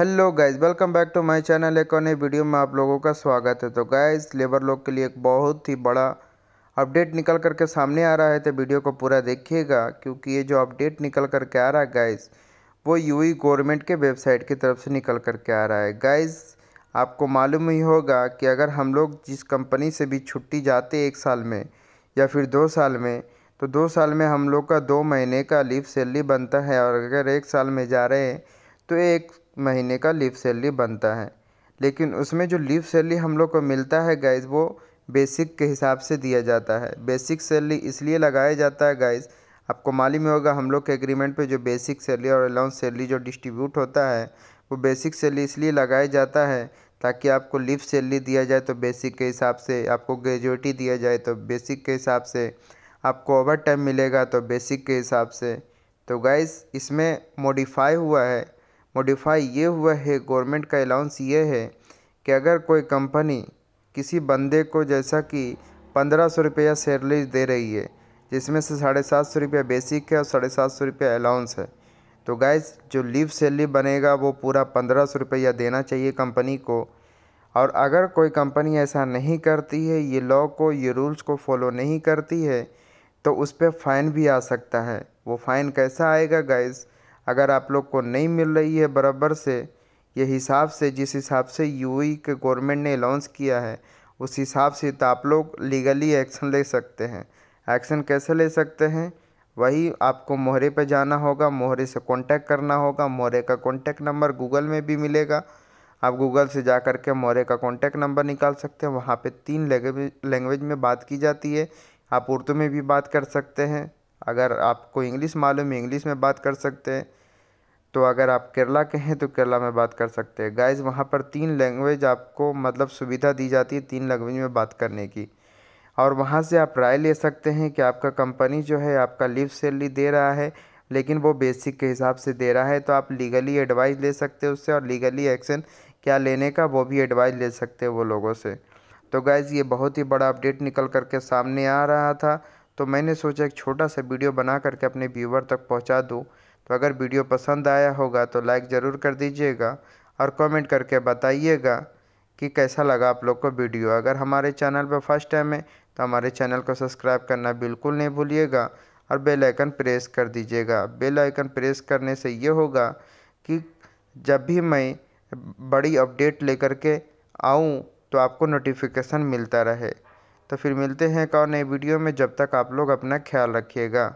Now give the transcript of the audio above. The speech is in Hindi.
hello guys welcome back to my channel एक और नई वीडियो में आप लोगों का स्वागत है तो गाइस लेबर लोग के लिए एक बहुत ही बड़ा अपडेट निकल कर के सामने आ रहा है तो वीडियो को पूरा देखिएगा क्योंकि ये जो अपडेट निकल कर के आ रहा है गाइस वो यूई गवर्नमेंट e के वेबसाइट की तरफ से निकल कर के आ रहा है गाइज़ आपको मालूम ही होगा कि अगर हम लोग जिस कंपनी से भी छुट्टी जाते एक साल में या फिर दो साल में तो दो साल में हम लोग का दो महीने का लीव सैलरी बनता है और अगर एक साल में जा रहे हैं तो एक महीने का लीव सैलरी बनता है लेकिन उसमें जो लीव सैलरी हम लोग को मिलता है गाइज वो बेसिक के हिसाब से दिया जाता है बेसिक सैलरी इसलिए लगाया जाता है गाइज आपको मालूम होगा हम लोग के एग्रीमेंट पे जो बेसिक सैलरी और अलाउंस सैलरी जो डिस्ट्रीब्यूट होता है वो बेसिक सैलरी इसलिए लगाया जाता है ताकि आपको लीव सैलरी दिया जाए तो बेसिक के हिसाब से आपको ग्रेजुएटी दिया जाए तो बेसिक के हिसाब से आपको ओवर टाइम मिलेगा तो बेसिक के हिसाब से तो गाइस इसमें मॉडिफाई हुआ है मॉडिफाई ये हुआ है गवर्नमेंट का अलाउंस ये है कि अगर कोई कंपनी किसी बंदे को जैसा कि पंद्रह सौ रुपया सैलरी दे रही है जिसमें से साढ़े सात सौ रुपया बेसिक है और साढ़े सात सौ रुपया अलाउंस है तो गैस जो लीव सैलरी बनेगा वो पूरा पंद्रह सौ रुपया देना चाहिए कंपनी को और अगर कोई कंपनी ऐसा नहीं करती है ये लॉ को ये रूल्स को फॉलो नहीं करती है तो उस पर फ़ाइन भी आ सकता है वो फ़ाइन कैसा आएगा गैस अगर आप लोग को नहीं मिल रही है बराबर से ये हिसाब से जिस हिसाब से यूई e के गवर्नमेंट ने लॉन्च किया है उस हिसाब से तो आप लोग लीगली एक्शन ले सकते हैं एक्शन कैसे ले सकते हैं वही आपको मोहरे पर जाना होगा मोहरे से कांटेक्ट करना होगा मोहरे का कांटेक्ट नंबर गूगल में भी मिलेगा आप गूगल से जा कर के मोहरे का कांटेक्ट नंबर निकाल सकते हैं वहाँ पे तीन लैंग्वेज में बात की जाती है आप उर्दू में भी बात कर सकते हैं अगर आपको इंग्लिश मालूम है इंग्लिश में बात कर सकते हैं तो अगर आप केरला के हैं तो केरला में बात कर सकते हैं गाइज वहाँ पर तीन लैंग्वेज आपको मतलब सुविधा दी जाती है तीन लैंग्वेज में बात करने की और वहाँ से आप राय ले सकते हैं कि आपका कंपनी जो है आपका लिव सैलरी दे रहा है लेकिन वो बेसिक के हिसाब से दे रहा है तो आप लीगली एडवाइस ले सकते हैं उससे और लीगली एक्शन क्या लेने का वो भी एडवाइस ले सकते हैं वो लोगों से तो गाइज़ ये बहुत ही बड़ा अपडेट निकल करके सामने आ रहा था तो मैंने सोचा एक छोटा सा वीडियो बना करके अपने व्यूवर तक पहुंचा दूँ तो अगर वीडियो पसंद आया होगा तो लाइक ज़रूर कर दीजिएगा और कमेंट करके बताइएगा कि कैसा लगा आप लोग को वीडियो अगर हमारे चैनल पर फर्स्ट टाइम है तो हमारे चैनल को सब्सक्राइब करना बिल्कुल नहीं भूलिएगा और बेल आइकन प्रेस कर दीजिएगा बेल आइकन प्रेस करने से ये होगा कि जब भी मैं बड़ी अपडेट लेकर के आऊँ तो आपको नोटिफिकेशन मिलता रहे तो फिर मिलते हैं एक और नए वीडियो में जब तक आप लोग अपना ख्याल रखिएगा